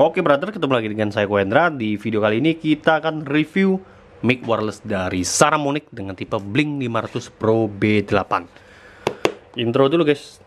Oke brother, ketemu lagi dengan saya Kuendra Di video kali ini kita akan review mic wireless dari Saramonic dengan tipe Blink 500 Pro B8 Intro dulu guys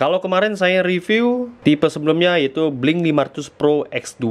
Kalau kemarin saya review tipe sebelumnya yaitu Blink 500 Pro X2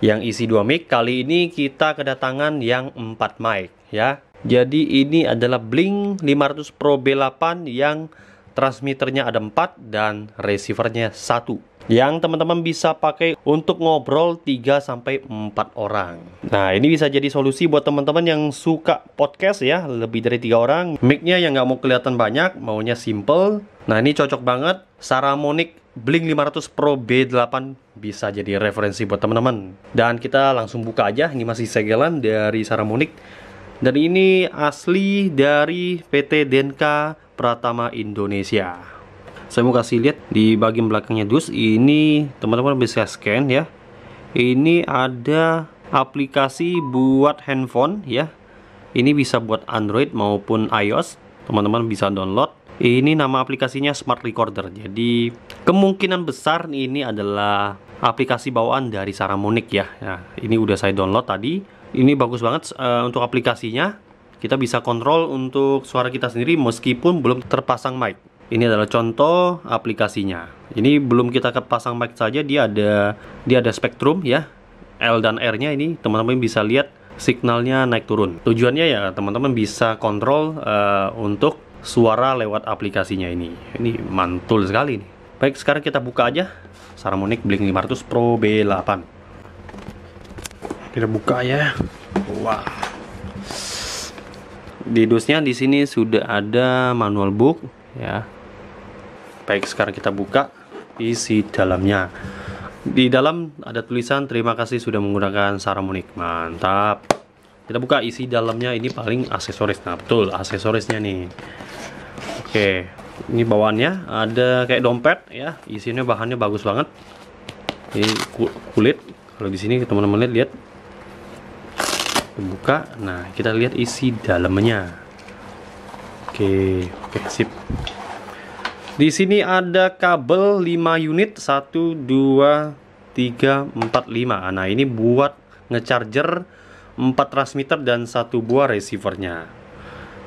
yang isi 2 mic, kali ini kita kedatangan yang 4 mic ya. Jadi ini adalah Blink 500 Pro B8 yang transmitternya ada 4 dan receivernya 1 yang teman-teman bisa pakai untuk ngobrol 3 sampai 4 orang. Nah, ini bisa jadi solusi buat teman-teman yang suka podcast ya, lebih dari tiga orang. Mic-nya yang nggak mau kelihatan banyak, maunya simple. Nah, ini cocok banget Saramonic Blink 500 Pro B8 bisa jadi referensi buat teman-teman. Dan kita langsung buka aja. Ini masih segelan dari Saramonic. Dan ini asli dari PT Denka Pratama Indonesia saya mau kasih lihat di bagian belakangnya dus ini teman-teman bisa scan ya ini ada aplikasi buat handphone ya ini bisa buat Android maupun iOS teman-teman bisa download ini nama aplikasinya Smart Recorder jadi kemungkinan besar ini adalah aplikasi bawaan dari Saramonic ya nah, ini udah saya download tadi ini bagus banget uh, untuk aplikasinya kita bisa kontrol untuk suara kita sendiri meskipun belum terpasang mic ini adalah contoh aplikasinya. Ini belum kita pasang mic saja, dia ada dia ada spektrum ya. L dan R-nya ini teman-teman bisa lihat signalnya naik turun. Tujuannya ya teman-teman bisa kontrol uh, untuk suara lewat aplikasinya ini. Ini mantul sekali nih. Baik, sekarang kita buka aja Saramonic Blink 500 Pro B8. Kita buka ya. Wah. Di dusnya di sini sudah ada manual book ya. Baik, sekarang kita buka isi dalamnya. Di dalam ada tulisan terima kasih sudah menggunakan Saramonik. Mantap. Kita buka isi dalamnya ini paling aksesoris. Nah, betul, aksesorisnya nih. Oke, ini bawaannya ada kayak dompet ya. Isinya bahannya bagus banget. Ini kulit. Kalau di sini teman-teman lihat, lihat buka nah kita lihat isi dalamnya oke oke sip di sini ada kabel 5 unit 1 2 3 4 5. Nah, ini buat ngecharger 4 transmitter dan satu buah receivernya.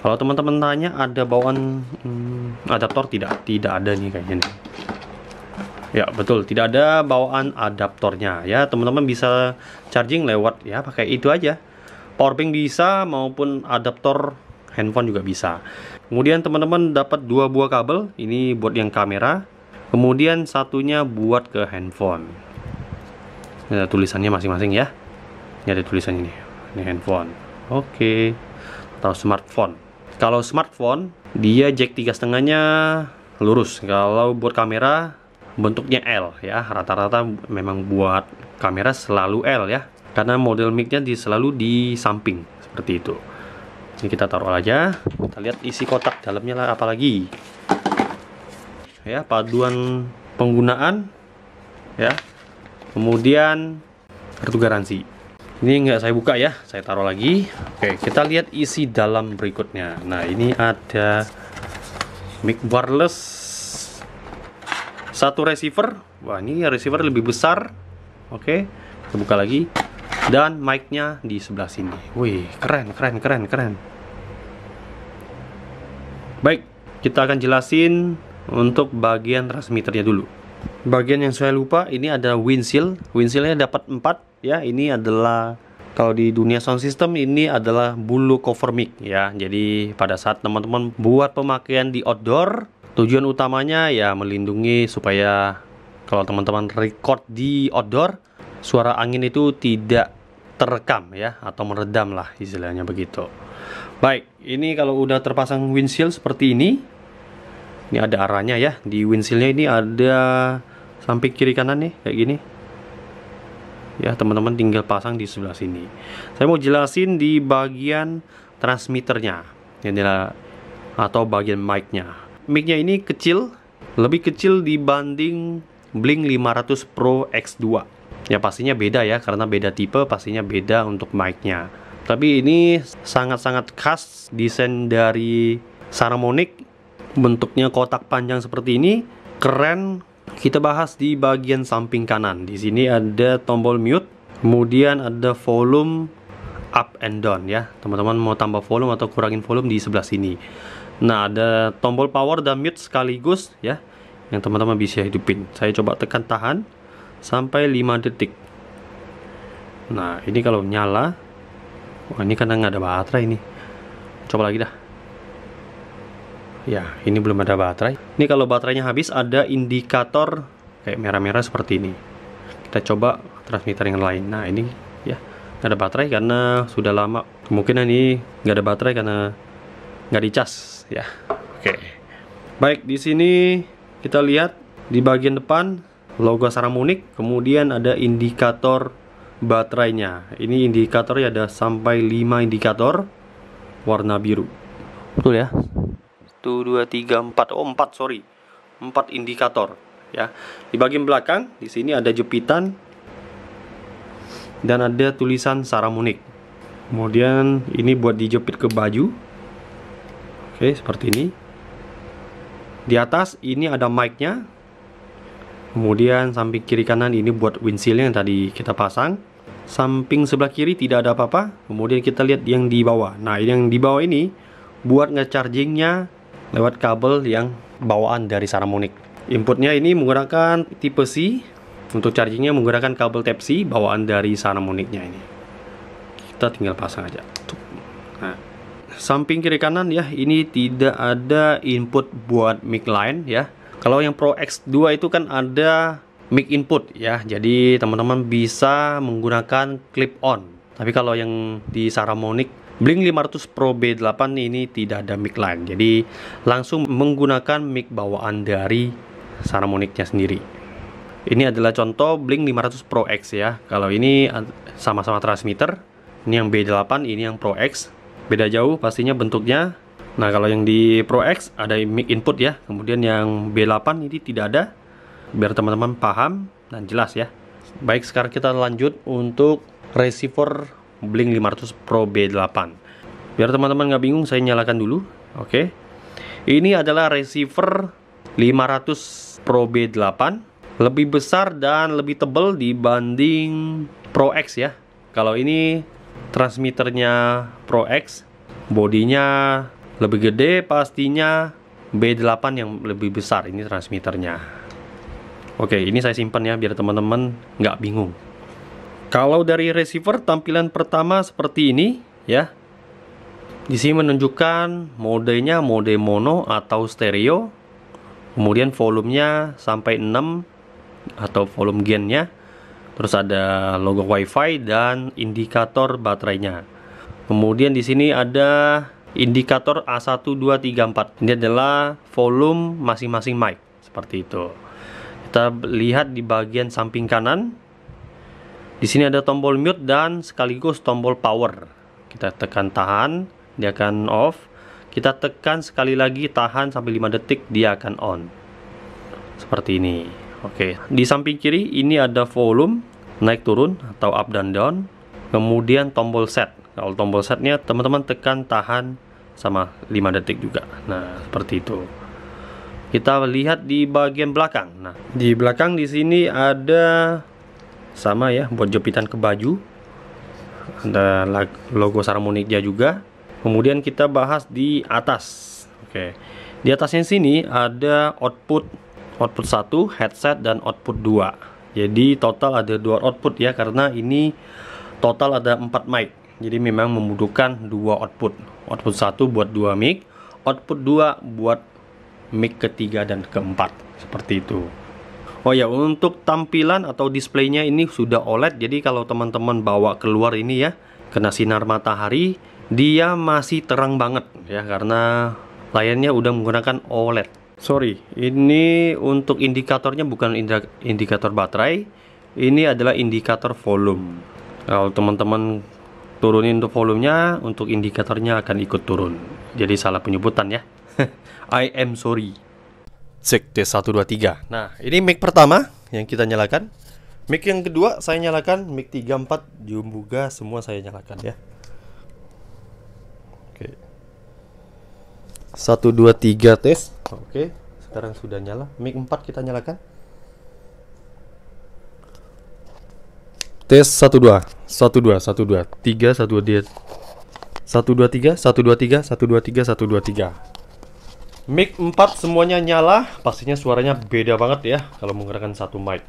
Kalau teman-teman tanya ada bawaan hmm, adaptor tidak? Tidak ada nih kayaknya nih. Ya, betul, tidak ada bawaan adaptornya ya. Teman-teman bisa charging lewat ya pakai itu aja. Powerbank bisa maupun adaptor handphone juga bisa kemudian teman-teman dapat dua buah kabel ini buat yang kamera kemudian satunya buat ke handphone ini ada tulisannya masing-masing ya ini ada tulisannya ini, ini handphone oke okay. atau smartphone kalau smartphone dia jack tiga setengahnya lurus kalau buat kamera bentuknya L ya rata-rata memang buat kamera selalu L ya karena model micnya selalu di samping seperti itu ini kita taruh aja kita lihat isi kotak dalamnya lah apalagi ya paduan penggunaan ya kemudian kartu garansi ini nggak saya buka ya saya taruh lagi oke kita lihat isi dalam berikutnya nah ini ada mic wireless satu receiver wah ini receiver lebih besar oke kita buka lagi dan mic-nya di sebelah sini wih keren keren keren keren Baik, kita akan jelasin untuk bagian transmitternya dulu. Bagian yang saya lupa ini ada windshield. Windshieldnya dapat 4 ya. Ini adalah kalau di dunia sound system ini adalah bulu cover mic ya. Jadi pada saat teman-teman buat pemakaian di outdoor, tujuan utamanya ya melindungi supaya kalau teman-teman record di outdoor, suara angin itu tidak terekam ya atau meredam lah istilahnya begitu. Baik, ini kalau udah terpasang windshield seperti ini. Ini ada arahnya ya. Di windshieldnya ini ada samping kiri kanan nih, kayak gini. Ya, teman-teman tinggal pasang di sebelah sini. Saya mau jelasin di bagian transmitternya. ya atau bagian mic-nya. Mic-nya ini kecil, lebih kecil dibanding Blink 500 Pro X2. Ya pastinya beda ya, karena beda tipe pastinya beda untuk mic-nya. Tapi ini sangat-sangat khas desain dari Saramonic. Bentuknya kotak panjang seperti ini, keren. Kita bahas di bagian samping kanan. Di sini ada tombol mute, kemudian ada volume up and down ya. Teman-teman mau tambah volume atau kurangin volume di sebelah sini. Nah, ada tombol power dan mute sekaligus ya yang teman-teman bisa hidupin. Saya coba tekan tahan sampai 5 detik. Nah, ini kalau nyala Wah, ini karena nggak ada baterai ini. Coba lagi dah. Ya, ini belum ada baterai. Ini kalau baterainya habis ada indikator kayak merah-merah seperti ini. Kita coba transmitter yang lain. Nah, ini ya nggak ada baterai karena sudah lama. Kemungkinan ini nggak ada baterai karena nggak dicas ya. Oke. Baik, di sini kita lihat di bagian depan logo Saramunik, kemudian ada indikator baterainya ini indikatornya ada sampai 5 indikator warna biru betul ya 1, 2, 3, 4 oh 4 sorry 4 indikator ya di bagian belakang di sini ada jepitan dan ada tulisan Saramunik kemudian ini buat dijepit ke baju oke seperti ini di atas ini ada mic-nya kemudian samping kiri kanan ini buat windshield yang tadi kita pasang samping sebelah kiri tidak ada apa-apa kemudian kita lihat yang di bawah nah yang di bawah ini buat ngechargingnya lewat kabel yang bawaan dari Saramonic inputnya ini menggunakan tipe C untuk chargingnya menggunakan kabel type C bawaan dari Saramonicnya ini kita tinggal pasang aja nah samping kiri kanan ya ini tidak ada input buat mic line ya kalau yang Pro X2 itu kan ada mic input ya. Jadi teman-teman bisa menggunakan clip on. Tapi kalau yang di Saramonic Blink 500 Pro B8 ini tidak ada mic line. Jadi langsung menggunakan mic bawaan dari Saramonicnya sendiri. Ini adalah contoh Blink 500 Pro X ya. Kalau ini sama-sama transmitter. Ini yang B8, ini yang Pro X. Beda jauh pastinya bentuknya Nah kalau yang di Pro X ada mic input ya, kemudian yang B8 ini tidak ada, biar teman-teman paham dan jelas ya. Baik sekarang kita lanjut untuk receiver Blink 500 Pro B8. Biar teman-teman nggak bingung saya nyalakan dulu, oke. Okay. Ini adalah receiver 500 Pro B8, lebih besar dan lebih tebal dibanding Pro X ya. Kalau ini transmitternya Pro X, bodinya lebih gede pastinya B8 yang lebih besar ini transmitternya. Oke, ini saya simpan ya biar teman-teman nggak bingung. Kalau dari receiver tampilan pertama seperti ini ya. Di sini menunjukkan modenya mode mono atau stereo. Kemudian volumenya sampai 6 atau volume gainnya terus ada logo WiFi dan indikator baterainya. Kemudian di sini ada indikator A1234 ini adalah volume masing-masing mic seperti itu kita lihat di bagian samping kanan di sini ada tombol mute dan sekaligus tombol power kita tekan tahan dia akan off kita tekan sekali lagi tahan sampai 5 detik dia akan on seperti ini oke di samping kiri ini ada volume naik turun atau up dan down kemudian tombol set kalau tombol setnya teman-teman tekan tahan sama 5 detik juga nah seperti itu kita lihat di bagian belakang nah di belakang di sini ada sama ya buat jepitan ke baju ada logo dia juga kemudian kita bahas di atas oke di atasnya sini ada output output 1 headset dan output 2 jadi total ada dua output ya karena ini total ada 4 mic jadi memang membutuhkan dua output output satu buat dua mic output dua buat mic ketiga dan keempat seperti itu Oh ya untuk tampilan atau displaynya ini sudah OLED jadi kalau teman-teman bawa keluar ini ya kena sinar matahari dia masih terang banget ya karena layarnya udah menggunakan OLED sorry ini untuk indikatornya bukan indikator baterai ini adalah indikator volume kalau teman-teman turunin untuk volumenya untuk indikatornya akan ikut turun jadi salah penyebutan ya I am sorry cek T123 nah ini mic pertama yang kita nyalakan mic yang kedua saya nyalakan mic 34 jumbuga semua saya nyalakan ya oke 123 tes oke sekarang sudah nyala mic 4 kita nyalakan Tes 1 2 1 2 1 2 3 1 2 1 2 3 1 2 3 1 2 3 1 2 3 Mic 4 semuanya nyala Pastinya suaranya beda banget ya Kalau menggunakan satu mic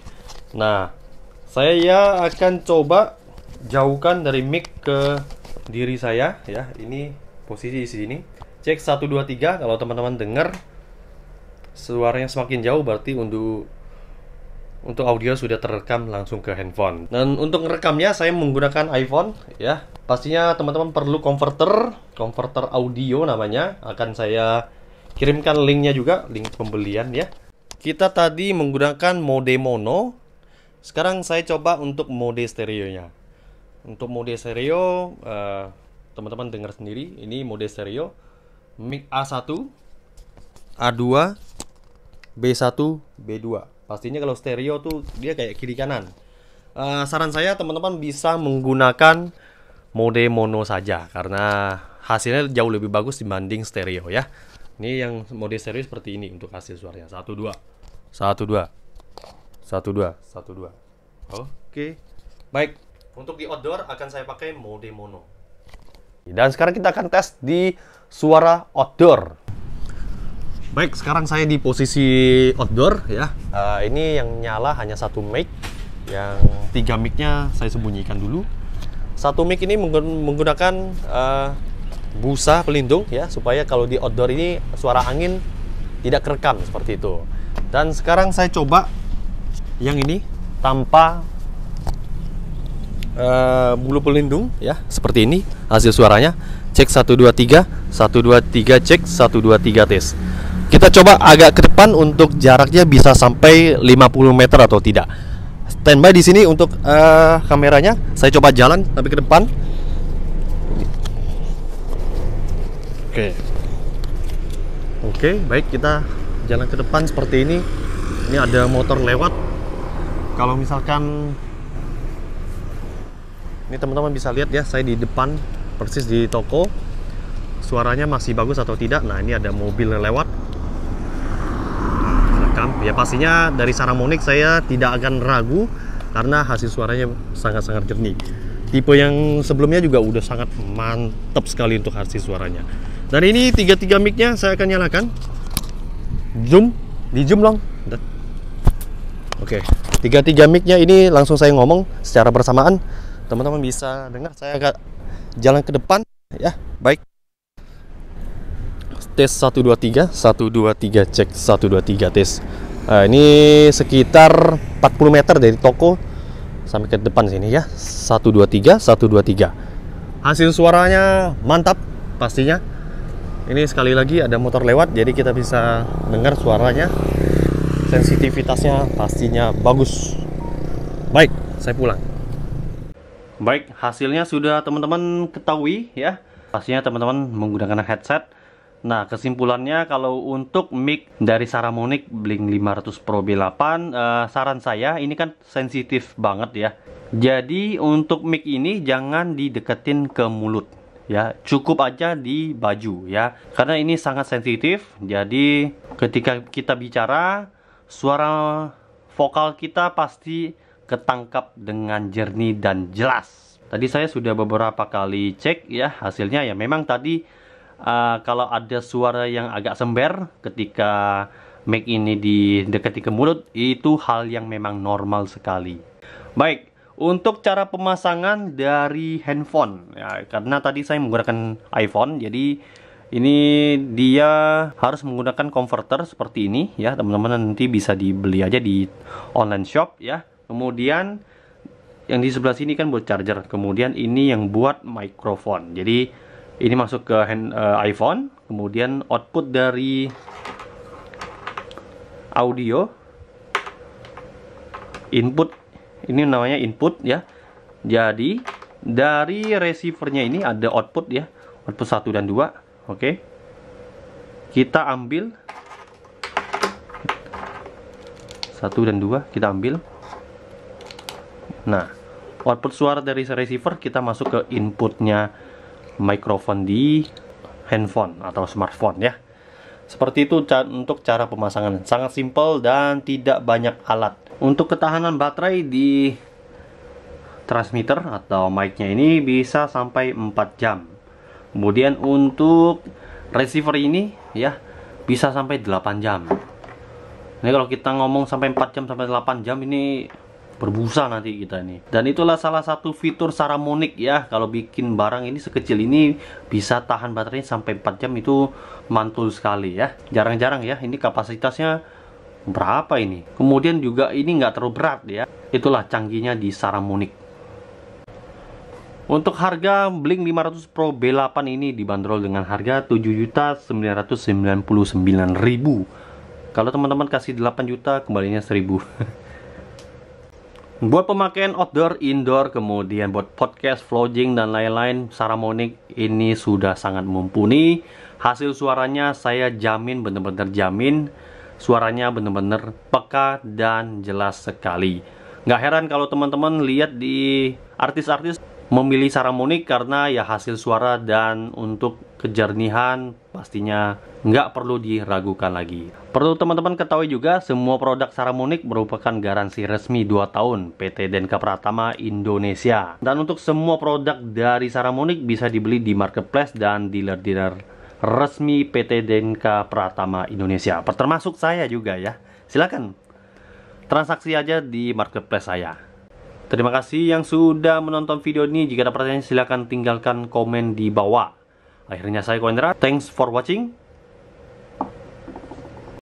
Nah Saya akan coba Jauhkan dari mic ke diri saya ya Ini posisi di sini Cek 1 2 3 Kalau teman-teman dengar Suaranya semakin jauh berarti untuk untuk audio sudah terekam langsung ke handphone. Dan untuk merekamnya saya menggunakan iPhone ya. Pastinya teman-teman perlu converter, converter audio namanya. Akan saya kirimkan linknya juga, link pembelian ya. Kita tadi menggunakan mode mono. Sekarang saya coba untuk mode stereonya. Untuk mode stereo, teman eh, teman-teman dengar sendiri. Ini mode stereo. Mic A1, A2, B1, B2. Pastinya kalau stereo tuh dia kayak kiri kanan. Uh, saran saya teman-teman bisa menggunakan mode mono saja karena hasilnya jauh lebih bagus dibanding stereo ya. Ini yang mode stereo seperti ini untuk hasil suaranya. Satu dua, satu dua, satu dua, satu dua. Oke, baik. Untuk di outdoor akan saya pakai mode mono. Dan sekarang kita akan tes di suara outdoor. Baik, sekarang saya di posisi outdoor ya. Uh, ini yang nyala hanya satu mic. Yang tiga micnya saya sembunyikan dulu. Satu mic ini menggunakan uh, busa pelindung ya supaya kalau di outdoor ini suara angin tidak kerekam seperti itu. Dan sekarang saya coba yang ini tanpa uh, bulu pelindung ya seperti ini hasil suaranya cek 123 123 cek 123 tes kita coba agak ke depan untuk jaraknya bisa sampai 50 meter atau tidak standby di sini untuk uh, kameranya saya coba jalan tapi ke depan oke okay. oke okay, baik kita jalan ke depan seperti ini ini ada motor lewat kalau misalkan ini teman-teman bisa lihat ya saya di depan persis di toko suaranya masih bagus atau tidak nah ini ada mobil lewat Ya pastinya dari monik saya tidak akan ragu karena hasil suaranya sangat-sangat jernih. Tipe yang sebelumnya juga udah sangat mantap sekali untuk hasil suaranya. Dan ini tiga-tiga micnya saya akan nyalakan. Zoom, di zoom long Oke, okay. tiga-tiga micnya ini langsung saya ngomong secara bersamaan. Teman-teman bisa dengar saya agak jalan ke depan ya. Baik tes 123 123 cek 123 tes Nah, ini sekitar 40 meter dari toko sampai ke depan sini ya. 123, 123. Hasil suaranya mantap pastinya. Ini sekali lagi ada motor lewat jadi kita bisa dengar suaranya. Sensitivitasnya pastinya bagus. Baik, saya pulang. Baik, hasilnya sudah teman-teman ketahui ya. Pastinya teman-teman menggunakan headset Nah, kesimpulannya kalau untuk mic dari Saramonic Blink 500 Pro B8, uh, eh, saran saya ini kan sensitif banget ya. Jadi untuk mic ini jangan dideketin ke mulut ya, cukup aja di baju ya. Karena ini sangat sensitif, jadi ketika kita bicara suara vokal kita pasti ketangkap dengan jernih dan jelas. Tadi saya sudah beberapa kali cek ya, hasilnya ya memang tadi uh, kalau ada suara yang agak sember ketika mic ini didekati ke mulut itu hal yang memang normal sekali. Baik, untuk cara pemasangan dari handphone ya, karena tadi saya menggunakan iPhone jadi ini dia harus menggunakan converter seperti ini ya teman-teman nanti bisa dibeli aja di online shop ya kemudian yang di sebelah sini kan buat charger kemudian ini yang buat microphone jadi ini masuk ke hand, uh, iPhone kemudian output dari audio input ini namanya input ya jadi dari receivernya ini ada output ya output 1 dan 2 oke okay. kita ambil 1 dan 2 kita ambil nah output suara dari receiver kita masuk ke inputnya microphone di handphone atau smartphone ya. Seperti itu untuk cara pemasangan. Sangat simpel dan tidak banyak alat. Untuk ketahanan baterai di transmitter atau micnya ini bisa sampai 4 jam. Kemudian untuk receiver ini ya bisa sampai 8 jam. Ini kalau kita ngomong sampai 4 jam sampai 8 jam ini berbusa nanti kita ini dan itulah salah satu fitur Saramonik ya kalau bikin barang ini sekecil ini bisa tahan baterainya sampai 4 jam itu mantul sekali ya jarang-jarang ya ini kapasitasnya berapa ini kemudian juga ini nggak terlalu berat ya itulah canggihnya di Saramonik untuk harga Blink 500 Pro B8 ini dibanderol dengan harga 7.999.000 kalau teman-teman kasih 8 juta kembalinya 1000 Buat pemakaian outdoor, indoor, kemudian buat podcast, vlogging, dan lain-lain, Saramonic ini sudah sangat mumpuni. Hasil suaranya saya jamin, benar-benar jamin. Suaranya benar-benar peka dan jelas sekali. Nggak heran kalau teman-teman lihat di artis-artis memilih Saramonic karena ya hasil suara dan untuk kejernihan pastinya nggak perlu diragukan lagi. Perlu teman-teman ketahui juga, semua produk Saramonic merupakan garansi resmi 2 tahun PT Denka Pratama Indonesia. Dan untuk semua produk dari Saramonic bisa dibeli di marketplace dan dealer-dealer resmi PT Denka Pratama Indonesia. Termasuk saya juga ya. Silakan transaksi aja di marketplace saya. Terima kasih yang sudah menonton video ini. Jika ada pertanyaan silahkan tinggalkan komen di bawah. Akhirnya saya Koendra, thanks for watching.